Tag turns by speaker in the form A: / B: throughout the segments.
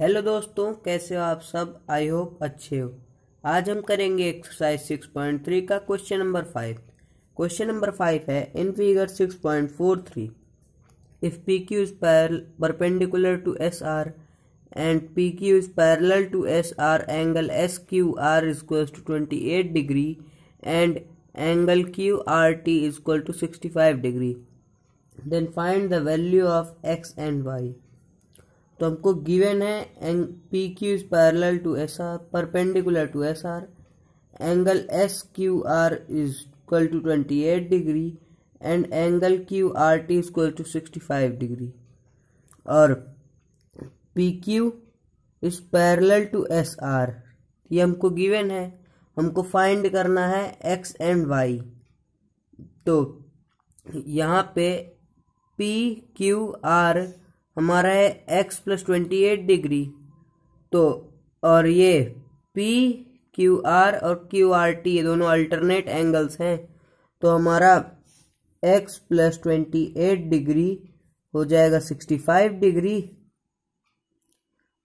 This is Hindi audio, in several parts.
A: हेलो दोस्तों कैसे हो आप सब आई होप अच्छे हो आज हम करेंगे एक्सरसाइज 6.3 का question number five question number five है in figure 6.43 if P Q is perpendicular to S R and P Q is parallel to S R angle S Q R is to twenty eight degree and angle Q R T is to sixty five degree then find the value of x and y तो हमको गिवन है angle P Q is parallel to S R perpendicular to S R angle S Q R is equal to twenty eight degree and angle Q R T is equal to sixty five degree और P Q is parallel to S R ये हमको गिवन है हमको फाइंड करना है एक्स एंड वाई तो यहाँ पे पी क्यू आर हमारा है x plus twenty eight degree तो और ये पी क्यू आर और क्यू आर टी ये दोनों अल्टरनेट एंगल्स हैं तो हमारा x plus twenty eight degree हो जाएगा सिक्सटी फाइव डिग्री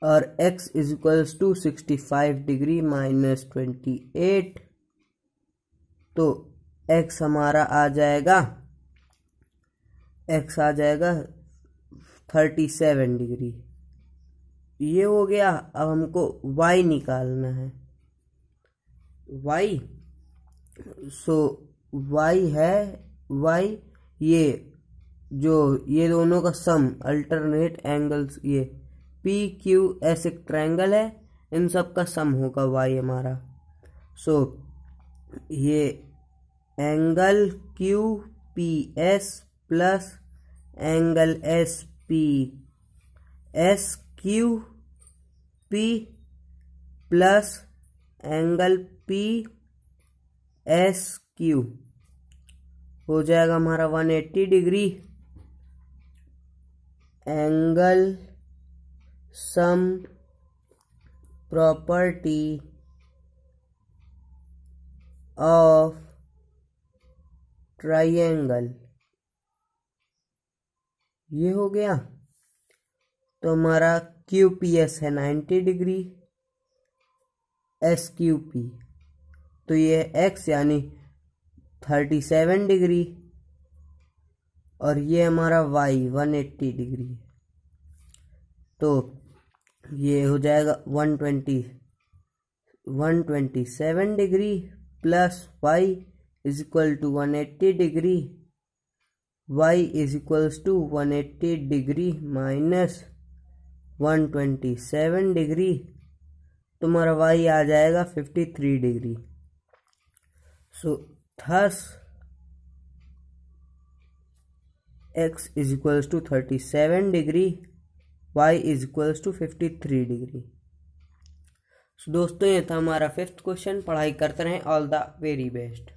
A: और x is equal to sixty five degree minus twenty eight तो x हमारा आ जाएगा x आ जाएगा थर्टी सेवन डिग्री ये हो गया अब हमको वाई निकालना है वाई सो वाई है वाई ये जो ये दोनों का सम अल्टरनेट एंगल्स ये पी क्यू एस एक ट्रैंगल है इन सब का सम होगा वाई हमारा सो so, ये angle Q P S plus angle S P S Q P plus angle P S Q हो जाएगा हमारा one eighty degree angle sum property of triangle ये हो गया तो हमारा क्यू पी एस है ninety degree S Q P तो ये एक्स यानी थर्टी सेवन डिग्री और ये हमारा वाई वन एट्टी डिग्री तो ये हो जाएगा one twenty one twenty seven degree plus y is equal to one eighty degree y is equals to 180 degree minus 127 degree तुम्हारा y आ जाएगा 53 degree so thus x is equals to 37 degree y is equals to 53 degree so so, दोस्तों ये था हमारा फिफ्थ क्वेश्चन पढ़ाई करते रहें ऑल द वेरी बेस्ट